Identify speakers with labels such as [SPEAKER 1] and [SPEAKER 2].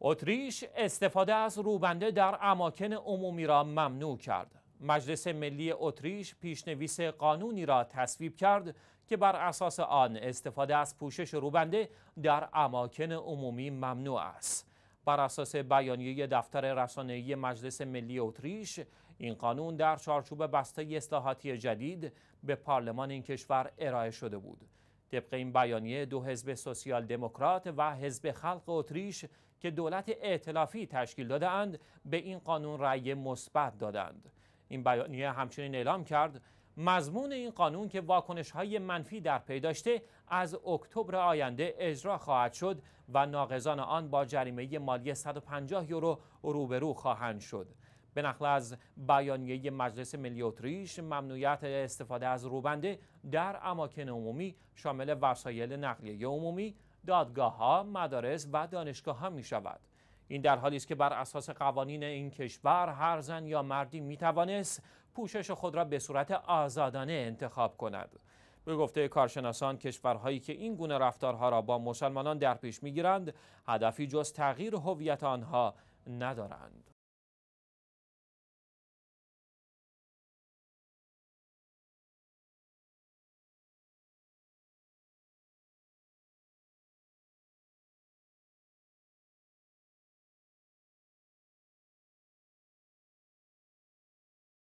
[SPEAKER 1] اتریش استفاده از روبنده در اماکن عمومی را ممنوع کرد. مجلس ملی اتریش پیشنویس قانونی را تصویب کرد که بر اساس آن استفاده از پوشش روبنده در اماکن عمومی ممنوع است. بر اساس بیانیه دفتر رسانه‌ای مجلس ملی اتریش این قانون در چارچوب بسته اصلاحاتی جدید به پارلمان این کشور ارائه شده بود. طبق این بیانیه دو حزب سوسیال دموکرات و حزب خلق اتریش که دولت ائتلافی تشکیل دادند به این قانون رأی مثبت دادند این بیانیه همچنین اعلام کرد مضمون این قانون که واکنش های منفی در پی داشته از اکتبر آینده اجرا خواهد شد و ناقضان آن با جریمه مالی 150 یورو روبرو خواهند شد به نقل از بیانیه مجلس ملی اتریش ممنوعیت استفاده از روبنده در اماکن عمومی شامل وسایل نقلیه عمومی دادگاه ها، مدارس و دانشگاه ها می شود. این در حالی است که بر اساس قوانین این کشور هر زن یا مردی می توانست پوشش خود را به صورت آزادانه انتخاب کند. به گفته کارشناسان کشورهایی که این گونه رفتارها را با مسلمانان در پیش میگیرند هدفی جز تغییر هویت آنها ندارند